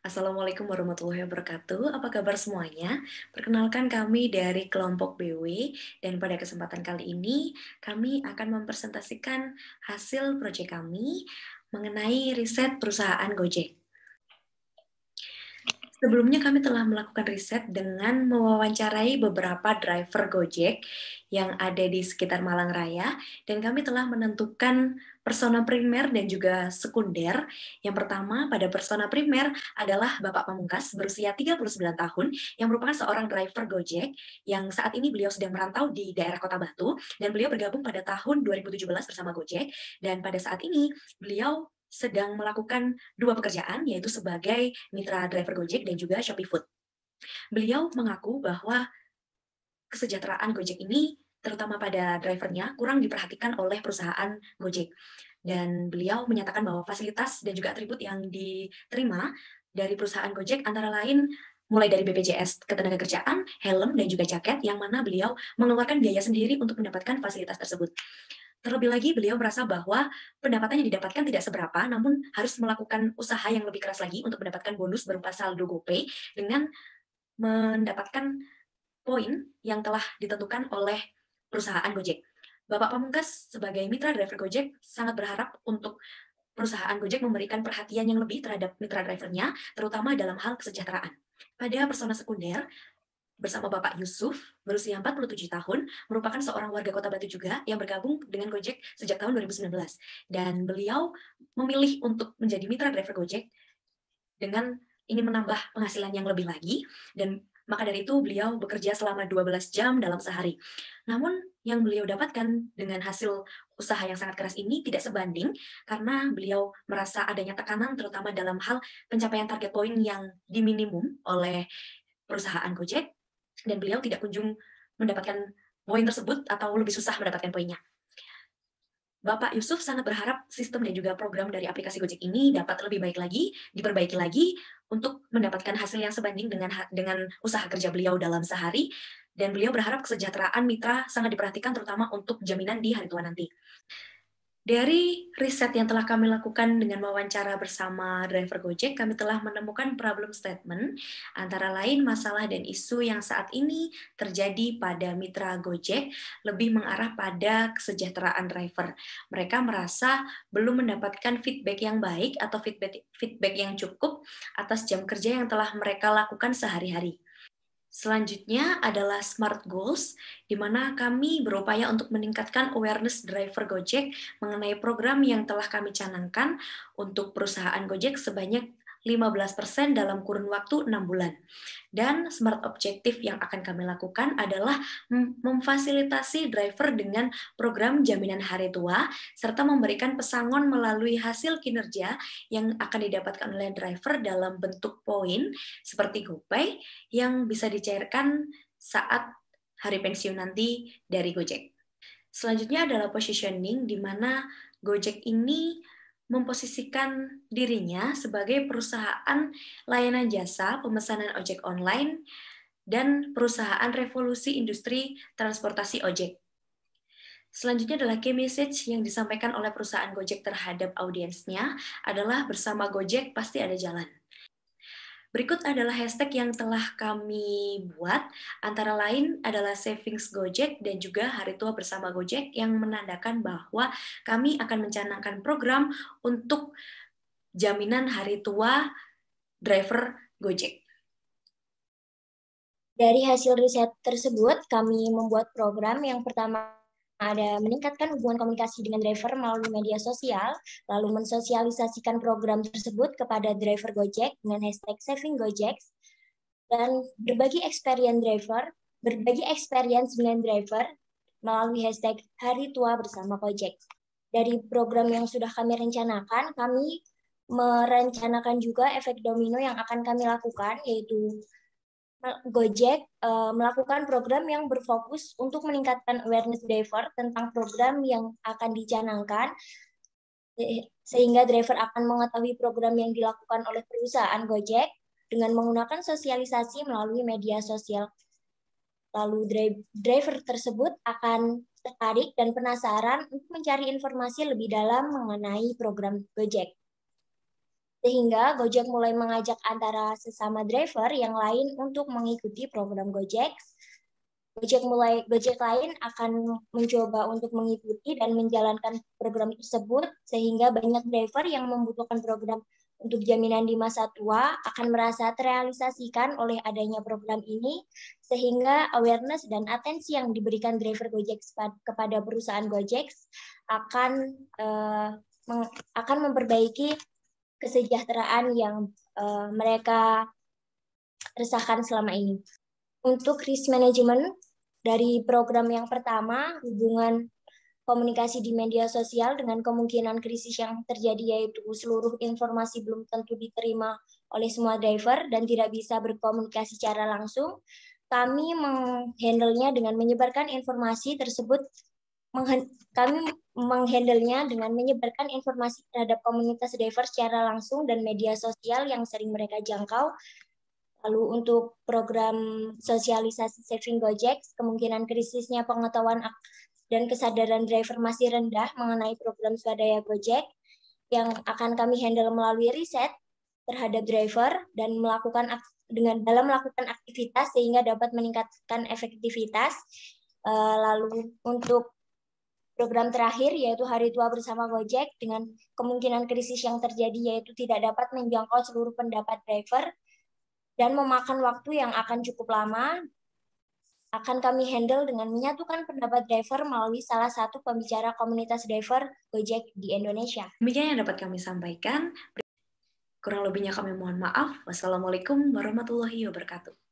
Assalamualaikum warahmatullahi wabarakatuh. Apa kabar semuanya? Perkenalkan kami dari kelompok BW dan pada kesempatan kali ini kami akan mempresentasikan hasil proyek kami mengenai riset perusahaan Gojek. Sebelumnya kami telah melakukan riset dengan mewawancarai beberapa driver Gojek yang ada di sekitar Malang Raya dan kami telah menentukan persona primer dan juga sekunder. Yang pertama pada persona primer adalah Bapak Pamungkas berusia 39 tahun yang merupakan seorang driver Gojek yang saat ini beliau sedang merantau di daerah Kota Batu dan beliau bergabung pada tahun 2017 bersama Gojek dan pada saat ini beliau sedang melakukan dua pekerjaan, yaitu sebagai mitra driver Gojek dan juga Shopee Food. Beliau mengaku bahwa kesejahteraan Gojek ini, terutama pada drivernya, kurang diperhatikan oleh perusahaan Gojek. Dan beliau menyatakan bahwa fasilitas dan juga atribut yang diterima dari perusahaan Gojek antara lain mulai dari BPJS ketenagakerjaan, helm, dan juga jaket yang mana beliau mengeluarkan biaya sendiri untuk mendapatkan fasilitas tersebut. Terlebih lagi beliau merasa bahwa pendapatannya didapatkan tidak seberapa, namun harus melakukan usaha yang lebih keras lagi untuk mendapatkan bonus berupa saldo GoPay dengan mendapatkan poin yang telah ditentukan oleh perusahaan Gojek. Bapak Pamungkas sebagai mitra driver Gojek sangat berharap untuk perusahaan Gojek memberikan perhatian yang lebih terhadap mitra drivernya, terutama dalam hal kesejahteraan. Pada persona sekunder, bersama Bapak Yusuf, berusia 47 tahun, merupakan seorang warga kota Batu juga yang bergabung dengan Gojek sejak tahun 2019. Dan beliau memilih untuk menjadi mitra driver Gojek dengan ingin menambah penghasilan yang lebih lagi, dan maka dari itu beliau bekerja selama 12 jam dalam sehari. Namun yang beliau dapatkan dengan hasil usaha yang sangat keras ini tidak sebanding karena beliau merasa adanya tekanan terutama dalam hal pencapaian target poin yang diminimum oleh perusahaan Gojek dan beliau tidak kunjung mendapatkan poin tersebut atau lebih susah mendapatkan poinnya. Bapak Yusuf sangat berharap sistem dan juga program dari aplikasi Gojek ini dapat lebih baik lagi, diperbaiki lagi untuk mendapatkan hasil yang sebanding dengan dengan usaha kerja beliau dalam sehari dan beliau berharap kesejahteraan mitra sangat diperhatikan terutama untuk jaminan di hari tua nanti. Dari riset yang telah kami lakukan dengan wawancara bersama driver Gojek, kami telah menemukan problem statement antara lain masalah dan isu yang saat ini terjadi pada mitra Gojek lebih mengarah pada kesejahteraan driver. Mereka merasa belum mendapatkan feedback yang baik atau feedback feedback yang cukup atas jam kerja yang telah mereka lakukan sehari-hari. Selanjutnya adalah Smart Goals, di mana kami berupaya untuk meningkatkan awareness driver Gojek mengenai program yang telah kami canangkan untuk perusahaan Gojek sebanyak 15% dalam kurun waktu 6 bulan. Dan smart objektif yang akan kami lakukan adalah memfasilitasi driver dengan program jaminan hari tua serta memberikan pesangon melalui hasil kinerja yang akan didapatkan oleh driver dalam bentuk poin seperti GoPay yang bisa dicairkan saat hari pensiun nanti dari Gojek. Selanjutnya adalah positioning di mana Gojek ini memposisikan dirinya sebagai perusahaan layanan jasa pemesanan ojek online dan perusahaan revolusi industri transportasi ojek. Selanjutnya adalah key message yang disampaikan oleh perusahaan Gojek terhadap audiensnya adalah bersama Gojek pasti ada jalan. Berikut adalah hashtag yang telah kami buat, antara lain adalah Savings Gojek dan juga Hari Tua Bersama Gojek yang menandakan bahwa kami akan mencanangkan program untuk jaminan hari tua driver Gojek. Dari hasil riset tersebut, kami membuat program yang pertama ada meningkatkan hubungan komunikasi dengan driver melalui media sosial, lalu mensosialisasikan program tersebut kepada driver Gojek dengan hashtag Saving Gojek, dan berbagi experience driver, berbagi experience dengan driver melalui hashtag Hari Tua Bersama Gojek. Dari program yang sudah kami rencanakan, kami merencanakan juga efek domino yang akan kami lakukan, yaitu Eh, Gojek uh, melakukan program yang berfokus untuk meningkatkan awareness driver tentang program yang akan dicanangkan eh, sehingga driver akan mengetahui program yang dilakukan oleh perusahaan Gojek dengan menggunakan sosialisasi melalui media sosial. Lalu driver tersebut akan tertarik dan penasaran untuk mencari informasi lebih dalam mengenai program Gojek. Sehingga Gojek mulai mengajak antara sesama driver yang lain untuk mengikuti program Gojek. Gojek mulai Gojek lain akan mencoba untuk mengikuti dan menjalankan program tersebut sehingga banyak driver yang membutuhkan program untuk jaminan di masa tua akan merasa terrealisasikan oleh adanya program ini sehingga awareness dan atensi yang diberikan driver Gojek kepada perusahaan Gojek akan eh, akan memperbaiki kesejahteraan yang uh, mereka resahkan selama ini. Untuk risk management dari program yang pertama, hubungan komunikasi di media sosial dengan kemungkinan krisis yang terjadi yaitu seluruh informasi belum tentu diterima oleh semua driver dan tidak bisa berkomunikasi secara langsung. Kami menghandlenya dengan menyebarkan informasi tersebut kami menghandlenya dengan menyebarkan informasi terhadap komunitas driver secara langsung dan media sosial yang sering mereka jangkau. Lalu untuk program sosialisasi saving Gojek, kemungkinan krisisnya pengetahuan dan kesadaran driver masih rendah mengenai program swadaya Gojek yang akan kami handle melalui riset terhadap driver dan melakukan dengan dalam melakukan aktivitas sehingga dapat meningkatkan efektivitas. Eh, lalu untuk program terakhir yaitu hari tua bersama Gojek dengan kemungkinan krisis yang terjadi yaitu tidak dapat menjangkau seluruh pendapat driver dan memakan waktu yang akan cukup lama akan kami handle dengan menyatukan pendapat driver melalui salah satu pembicara komunitas driver Gojek di Indonesia. Demikian yang dapat kami sampaikan. Kurang lebihnya kami mohon maaf. Wassalamualaikum warahmatullahi wabarakatuh.